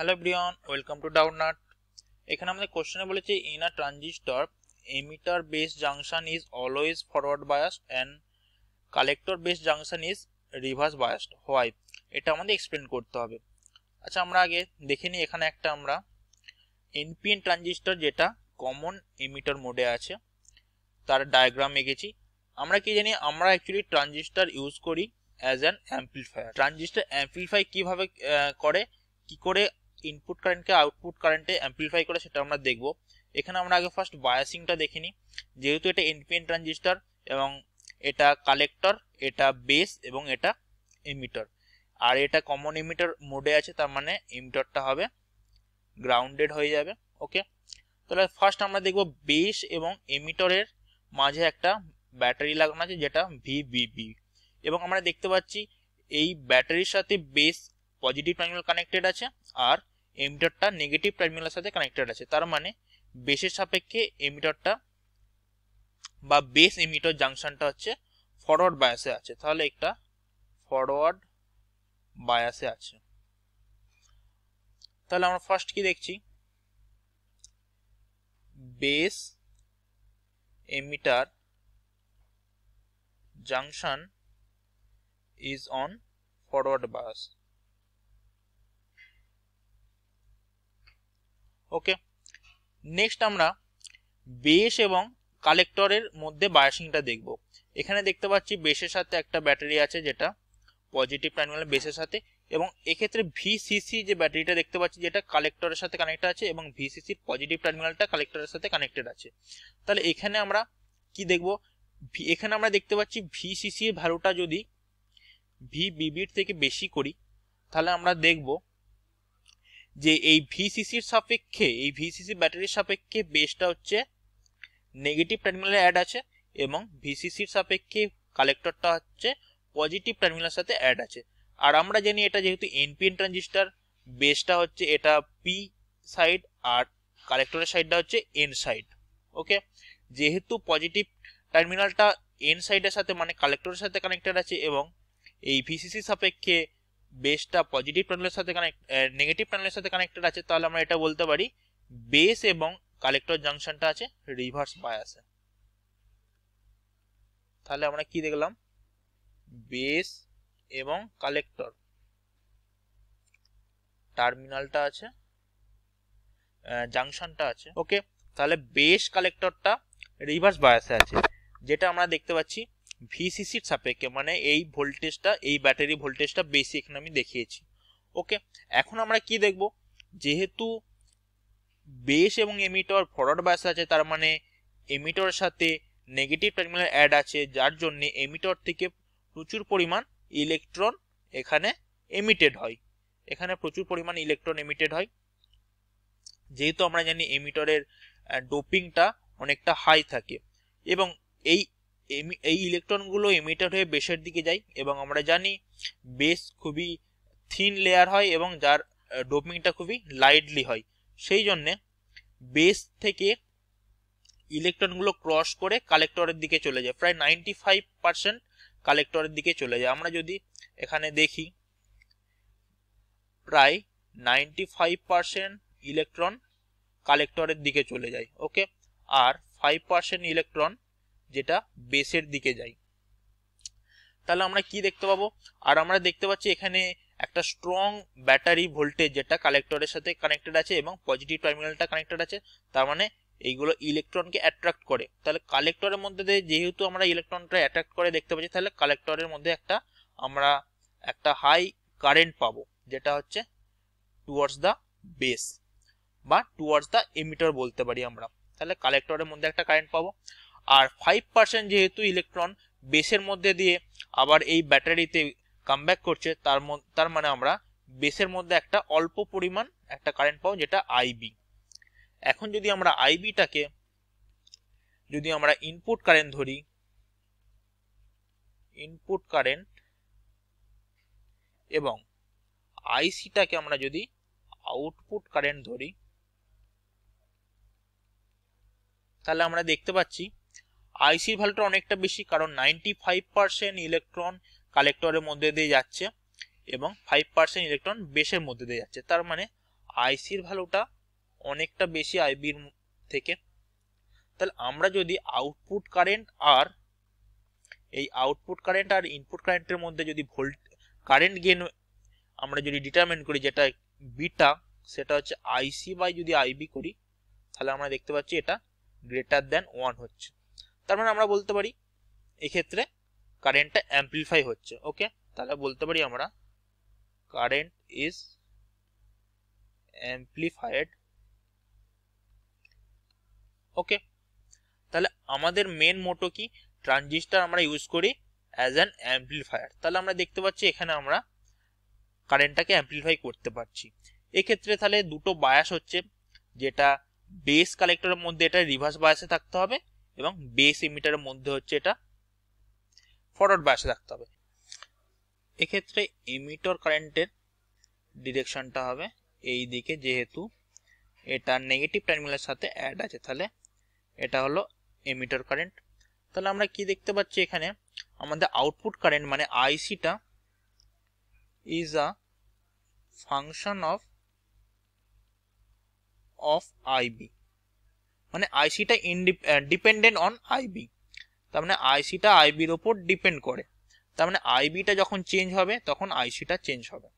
hello Brian welcome to Doubtnut এখানে আমাদের কোশ্চেনে বলেছে in a transistor emitter base junction is always forward biased and collector base junction is reverse biased why এটা আমাদের explain করতে হবে আচ্ছা আমরা আগে দেখে নিই এখানে একটা আমরা এনপিএন ট্রানজিস্টর যেটা কমন এমিটার মোডে আছে তার ডায়াগ্রাম এঁকেছি আমরা কি জানি আমরা অ্যাকচুয়ালি ট্রানজিস্টার ইউজ করি as an amplifier transistor amplify কীভাবে করে কি করে ইনপুট কারেন্টকে আউটপুট কারেন্টে অ্যাম্পলিফাই করে সেটা আমরা দেখব এখানে আমরা আগে ফার্স্ট বায়াসিংটা দেখিনি নিই যেহেতু এটা এনপিএন ট্রানজিস্টার এবং এটা কালেক্টর এটা বেস এবং এটা এমিটার আর এটা কমন এমিটার মোডে আছে তার মানে এমিটারটা হবে গ্রাউন্ডেড হয়ে যাবে ওকে তাহলে ফার্স্ট আমরা দেখব বেস এবং এমিটরের মাঝে একটা ব্যাটারি লাগানো আছে যেটা ভিবিবি এবং আমরা দেখতে পাচ্ছি এই ব্যাটারির সাথে বেস পজিটিভ টার্মিনাল কানেক্টেড আছে আর এমিটারটা নেগেটিভ টার্মিনালের সাথে কানেক্টেড আছে তার মানে বেসের সাপেক্ষে এমিটারটা বা বেস এমিটার জাংশনটা হচ্ছে ফরওয়ার্ড বায়াসে আছে তাহলে একটা ফরওয়ার্ড বায়াসে আছে তাহলে আমরা ফার্স্ট কি দেখছি base emitter junction is on forward bias okay next আমরা বেশ এবং কালেক্টরের মধ্যে বায়াসিংটা দেখব এখানে দেখতে পাচ্ছি বেশের সাথে একটা ব্যাটারি আছে যেটা পজিটিভ টার্মিনাল বেসের সাথে এবং এক্ষেত্রে ভিসিসি যে ব্যাটারিটা দেখতে পাচ্ছি যেটা কালেক্টরের সাথে কানেক্ট আছে এবং ভিসিসির পজিটিভ টার্মিনালটা কালেক্টরের সাথে কানেক্টেড আছে তাহলে এখানে আমরা কি দেখব এখানে আমরা দেখতে পাচ্ছি ভিসিসি এর ভ্যালুটা যদি ভি বিবির থেকে বেশি করি তাহলে আমরা দেখবো যে এই ভিসিসির সাপেক্ষে এই ভিসিসি ব্যাটারির সাপেক্ষে বেসটা হচ্ছে নেগেটিভ টার্মিনালে অ্যাড আছে এবং ভিসিসির সাপেক্ষে কালেক্টরটা হচ্ছে পজিটিভ টার্মিনালের সাথে অ্যাড আছে আর আমরা জানি এটা যেহেতু এনপিএন ট্রানজিস্টার বেসটা হচ্ছে এটা পি সাইড আর কালেক্টরের সাইডটা হচ্ছে এন সাইড ওকে যেহেতু পজিটিভ টার্মিনালটা এন সাইডের সাথে মানে কালেক্টরের সাথে কানেক্টেড আছে এবং এই ভিসিসির সাপেক্ষে বেসটা পজিটিভ প্যানেলের সাথে কানেক্ট নেগেটিভ প্যানেলের সাথে কানেক্টেড আছে তাহলে আমরা এটা বলতে পারি বেস এবং কালেক্টর জাংশনটা আছে রিভার্স বায়াসে তাহলে আমরা কি দেখলাম বেস এবং কালেক্টর টার্মিনালটা আছে জাংশনটা আছে ওকে তাহলে বেস কালেক্টরটা রিভার্স বায়াসে আছে যেটা আমরা দেখতে পাচ্ছি ভিসিসির সাপেক্ষে মানে এই ভোল্টেজটা এই ব্যাটারি ভোল্টেজটা বেশি এখানে আমি দেখিয়েছি ওকে এখন আমরা কি দেখব যেহেতু বেস এবং এমিটর ফরওয়ার্ড বাস আছে তার মানে এমিটরের সাথে নেগেটিভ টার্মিনাল অ্যাড আছে যার জন্য এমিটর থেকে প্রচুর পরিমাণ ইলেকট্রন এখানে এমিটেড হয় এখানে প্রচুর পরিমাণ ইলেকট্রন এমিটেড হয় যেহেতু আমরা জানি এমিটরের ডোপিংটা অনেকটা হাই থাকে এবং এই এই ইলেকট্রনগুলো এমিটার হয়ে বেসের দিকে যায় এবং আমরা জানি বেস খুবই থিন লেয়ার হয় এবং যার ডোপিংটা খুবই লাইটলি হয় সেই জন্যে বেস থেকে ইলেকট্রনগুলো ক্রস করে কালেক্টরের দিকে চলে যায় প্রায় নাইনটি ফাইভ পার্সেন্ট কালেক্টরের দিকে চলে যায় আমরা যদি এখানে দেখি প্রায় নাইনটি ফাইভ পার্সেন্ট ইলেকট্রন কালেক্টরের দিকে চলে যায় ওকে আর ফাইভ পার্সেন্ট ইলেকট্রন যেটা বেসের দিকে যায় তাহলে আমরা কি দেখতে পাবো আর আমরা দেখতে পাচ্ছি এখানে একটা স্ট্রং ব্যাটারি ভোল্টেজ যেটা কালেক্টরের সাথে কানেক্টেড আছে এবং পজিটিভ টার্মিনালটা কানেক্টেড আছে তার মানে এইগুলো ইলেকট্রনকে অ্যাট্রাক্ট করে তাহলে কালেক্টরের মধ্যে যেহেতু আমরা ইলেকট্রনটা অ্যাট্রাক্ট করে দেখতে পাচ্ছি তাহলে কালেক্টরের মধ্যে একটা আমরা একটা হাই কারেন্ট পাবো যেটা হচ্ছে টুয়ার্ডস দ্য বেস বা টুয়ার্ডস দ্য এমিটার বলতে পারি আমরা তাহলে কালেক্টরের মধ্যে একটা কারেন্ট পাবো আর ফাইভ পার্সেন্ট যেহেতু ইলেকট্রন বেসের মধ্যে দিয়ে আবার এই ব্যাটারিতে ব্যাক করছে তার তার মানে আমরা বেসের মধ্যে একটা অল্প পরিমাণ একটা কারেন্ট পাবো যেটা আইবি এখন যদি আমরা আইবিটাকে যদি আমরা ইনপুট কারেন্ট ধরি ইনপুট কারেন্ট এবং আইসিটাকে আমরা যদি আউটপুট কারেন্ট ধরি তাহলে আমরা দেখতে পাচ্ছি আইসির ভ্যালুটা অনেকটা বেশি কারণ নাইনটি ফাইভ পার্সেন্ট ইলেকট্রন কালেক্টরের মধ্যে দিয়ে যাচ্ছে এবং ফাইভ পার্সেন্ট ইলেকট্রন বেসের মধ্যে দিয়ে যাচ্ছে তার মানে আইসির ভ্যালুটা অনেকটা বেশি আইবির থেকে তাহলে আমরা যদি আউটপুট কারেন্ট আর এই আউটপুট কারেন্ট আর ইনপুট কারেন্টের মধ্যে যদি ভোল্ট কারেন্ট গেন আমরা যদি ডিটারমেন্ট করি যেটা বিটা সেটা হচ্ছে আইসি বাই যদি আইবি করি তাহলে আমরা দেখতে পাচ্ছি এটা গ্রেটার দ্যান ওয়ান হচ্ছে তার মানে আমরা বলতে পারি এক্ষেত্রে কারেন্টটা অ্যাম্পলিফাই হচ্ছে ওকে তাহলে বলতে পারি আমরা কারেন্ট ইজ অ্যাম্পলিফাইড ওকে তাহলে আমাদের মেন মোটো কি ট্রানজিস্টার আমরা ইউজ করি অ্যাজ অ্যান অ্যাম্পলিফায়ার তাহলে আমরা দেখতে পাচ্ছি এখানে আমরা কারেন্টটাকে অ্যাম্পলিফাই করতে পারছি এক্ষেত্রে তাহলে দুটো বায়াস হচ্ছে যেটা বেস কালেক্টরের মধ্যে এটা রিভার্স বায়াসে থাকতে হবে এবং বেস ইমিটারের মধ্যে হচ্ছে এটা ফরওয়ার্ড বাসে রাখতে হবে এক্ষেত্রে এমিটর কারেন্টের ডিরেকশনটা হবে এই দিকে যেহেতু এটা নেগেটিভ টার্মিনালের সাথে অ্যাড আছে তাহলে এটা হলো এমিটার কারেন্ট তাহলে আমরা কি দেখতে পাচ্ছি এখানে আমাদের আউটপুট কারেন্ট মানে আইসিটা is a function of of IB মানে আইসিটা ডিপেন্ডেন্ট অন আইবি তার মানে আইসিটা আইবির ওপর ডিপেন্ড করে তার মানে আইবিটা যখন চেঞ্জ হবে তখন আইসিটা চেঞ্জ হবে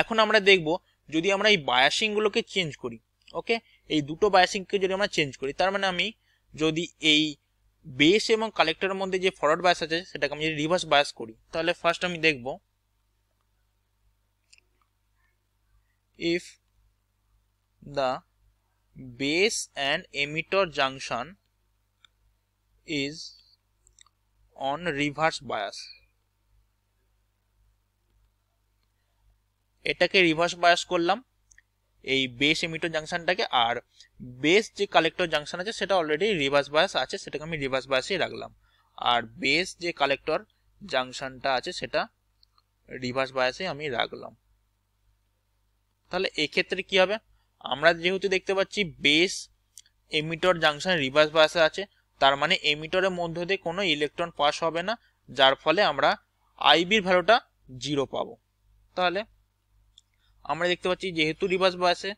এখন আমরা দেখব যদি আমরা এই বায়াসিংগুলোকে চেঞ্জ করি ওকে এই দুটো বায়াসিংকে যদি আমরা চেঞ্জ করি তার মানে আমি যদি এই বেস এবং কালেক্টরের মধ্যে যে ফরওয়ার্ড বায়াস আছে সেটাকে আমি যদি রিভার্স বায়াস করি তাহলে ফার্স্ট আমি দেখব if the base and emitter junction is on reverse bias এটাকে রিভার্স বায়াস করলাম এই বেস এমিটর জাংশনটাকে আর বেস যে কালেক্টর জাংশন আছে সেটা অলরেডি রিভার্স বায়াস আছে সেটাকে আমি রিভার্স বায়াসেই রাখলাম আর বেস যে কালেক্টর জাংশনটা আছে সেটা রিভার্স বায়াসে আমি রাখলাম তাহলে এক্ষেত্রে কি হবে আমরা যেহেতু দেখতে পাচ্ছি বেস এমিটর জাংশন রিভার্স বাসে আছে তার মানে এমিটরের মধ্য দিয়ে কোনো ইলেকট্রন পাস হবে না যার ফলে আমরা আইবির ভ্যালুটা জিরো পাবো তাহলে আমরা দেখতে পাচ্ছি যেহেতু রিভার্স বাসে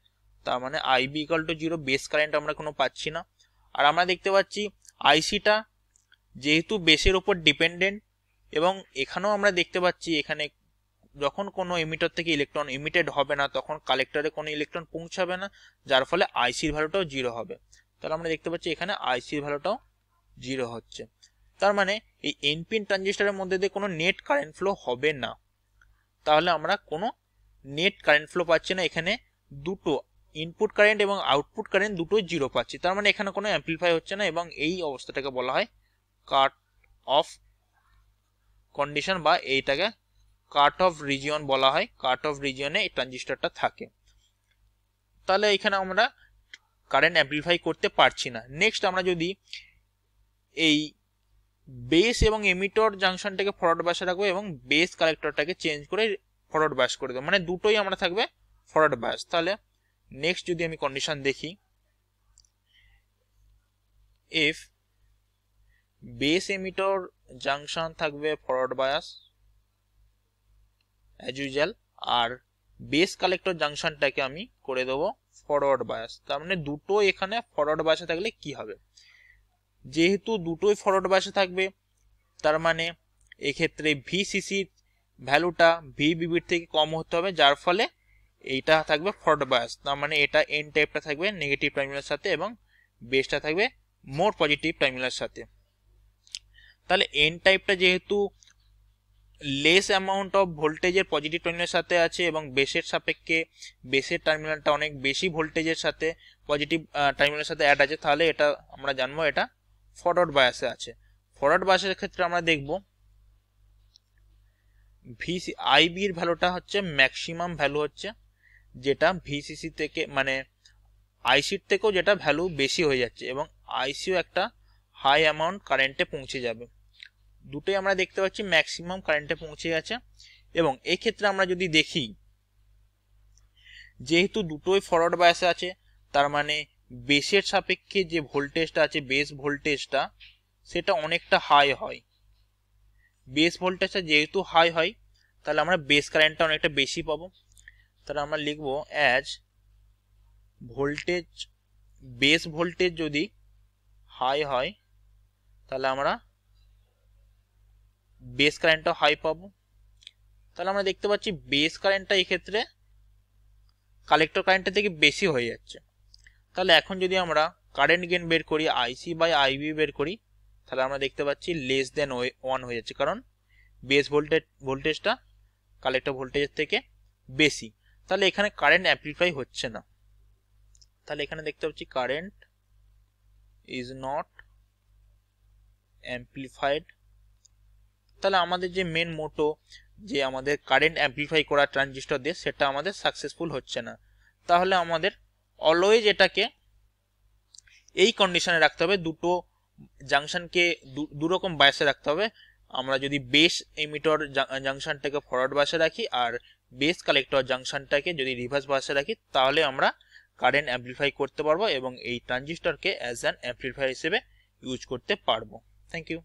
তার মানে IB equal to zero base current আমরা কোনো পাচ্ছি না আর আমরা দেখতে পাচ্ছি আইসিটা যেহেতু বেসের ওপর ডিপেন্ডেন্ট এবং এখানেও আমরা দেখতে পাচ্ছি এখানে যখন কোনো ইমিটার থেকে ইলেকট্রন ইমিটেড হবে না তখন কালেক্টরে কোনো ইলেকট্রন পৌঁছাবে না যার ফলে আইসির ভ্যালুটাও জিরো হবে তাহলে আমরা দেখতে পাচ্ছি এখানে আইসির ভ্যালুটাও জিরো হচ্ছে তার মানে এই এনপিন ট্রানজিস্টারের মধ্যে দিয়ে কোনো নেট কারেন্ট ফ্লো হবে না তাহলে আমরা কোনো নেট কারেন্ট ফ্লো পাচ্ছি না এখানে দুটো ইনপুট কারেন্ট এবং আউটপুট কারেন্ট দুটো জিরো পাচ্ছি তার মানে এখানে কোনো অ্যাম্পলিফাই হচ্ছে না এবং এই অবস্থাটাকে বলা হয় কাট অফ কন্ডিশন বা এইটাকে কাট অফ রিজিয়ন বলা হয় কাট অফ রিজিয়নে এই ট্রানজিস্টারটা থাকে তাহলে এখানে আমরা কারেন্ট অ্যাম্পলিফাই করতে পারছি না নেক্সট আমরা যদি এই বেস এবং এমিটর জাংশনটাকে ফরওয়ার্ড বাসে রাখবো এবং বেস কালেক্টরটাকে চেঞ্জ করে ফরওয়ার্ড বাস করে দেবো মানে দুটোই আমরা থাকবে ফরওয়ার্ড বাস তাহলে নেক্সট যদি আমি কন্ডিশন দেখি এফ বেস এমিটর জাংশন থাকবে ফরওয়ার্ড বায়াস অ্যাজ ইউজুয়াল আর বেস কালেক্টর জাংশনটাকে আমি করে দেবো ফরওয়ার্ড বায়াস তার মানে দুটো এখানে ফরওয়ার্ড বায়াসে থাকলে কি হবে যেহেতু দুটোই ফরওয়ার্ড বায়াসে থাকবে তার মানে এক্ষেত্রে ভিসিসির ভ্যালুটা ভি বিবির থেকে কম হতে হবে যার ফলে এইটা থাকবে ফরওয়ার্ড বায়াস তার মানে এটা এন টাইপটা থাকবে নেগেটিভ টার্মিনালের সাথে এবং বেসটা থাকবে মোর পজিটিভ টার্মিনালের সাথে তাহলে এন টাইপটা যেহেতু লেস অ্যামাউন্ট অফ ভোল্টেজের পজিটিভ টার্মিনালের সাথে আছে এবং বেসের সাপেক্ষে বেসের টার্মিনালটা অনেক বেশি ভোল্টেজের সাথে পজিটিভ টার্মিনালের সাথে অ্যাড আছে তাহলে এটা আমরা জানবো এটা ফরওয়ার্ড বায়াসে আছে ফরওয়ার্ড বায়াসের ক্ষেত্রে আমরা দেখব ভিসি আইবির ভ্যালুটা হচ্ছে ম্যাক্সিমাম ভ্যালু হচ্ছে যেটা ভিসিসি থেকে মানে আইসির থেকেও যেটা ভ্যালু বেশি হয়ে যাচ্ছে এবং আইসিও একটা হাই অ্যামাউন্ট কারেন্টে পৌঁছে যাবে দুটোই আমরা দেখতে পাচ্ছি ম্যাক্সিমাম কারেন্টে পৌঁছে গেছে এবং এক্ষেত্রে আমরা যদি দেখি যেহেতু দুটোই ফরওয়ার্ড বায়াসে আছে তার মানে বেসের সাপেক্ষে যে ভোল্টেজটা আছে বেস ভোল্টেজটা সেটা অনেকটা হাই হয় বেস ভোল্টেজটা যেহেতু হাই হয় তাহলে আমরা বেস কারেন্টটা অনেকটা বেশি পাবো তাহলে আমরা লিখব অ্যাজ ভোল্টেজ বেস ভোল্টেজ যদি হাই হয় তাহলে আমরা বেস কারেন্টটা হাই পাবো তাহলে আমরা দেখতে পাচ্ছি বেস কারেন্টটা এক্ষেত্রে কালেক্টর কারেন্টের থেকে বেশি হয়ে যাচ্ছে তাহলে এখন যদি আমরা কারেন্ট গেন বের করি আইসি বাই আইবি বের করি তাহলে আমরা দেখতে পাচ্ছি লেস দেন ওয়ান হয়ে যাচ্ছে কারণ বেস ভোল্টেজ ভোল্টেজটা কালেক্টর ভোল্টেজের থেকে বেশি তাহলে এখানে কারেন্ট অ্যাপ্লিফাই হচ্ছে না তাহলে এখানে দেখতে পাচ্ছি কারেন্ট ইজ নট অ্যাম্প্লিফাইড তাহলে আমাদের যে মেন মোটো যে আমাদের কারেন্ট অ্যাম্পলিফাই করা ট্রানজিস্টর দিয়ে সেটা আমাদের সাকসেসফুল হচ্ছে না তাহলে আমাদের অলওয়েজ এটাকে এই কন্ডিশনে রাখতে হবে দুটো জাংশনকে দুরকম বায়াসে রাখতে হবে আমরা যদি বেস এমিটর জাংশনটাকে ফরওয়ার্ড বাসে রাখি আর বেস কালেক্টর জাংশনটাকে যদি রিভার্স বাসে রাখি তাহলে আমরা কারেন্ট অ্যাম্পলিফাই করতে পারবো এবং এই ট্রানজিস্টরকে অ্যাজ অ্যান অ্যাম্পলিফাই হিসেবে ইউজ করতে পারবো থ্যাংক ইউ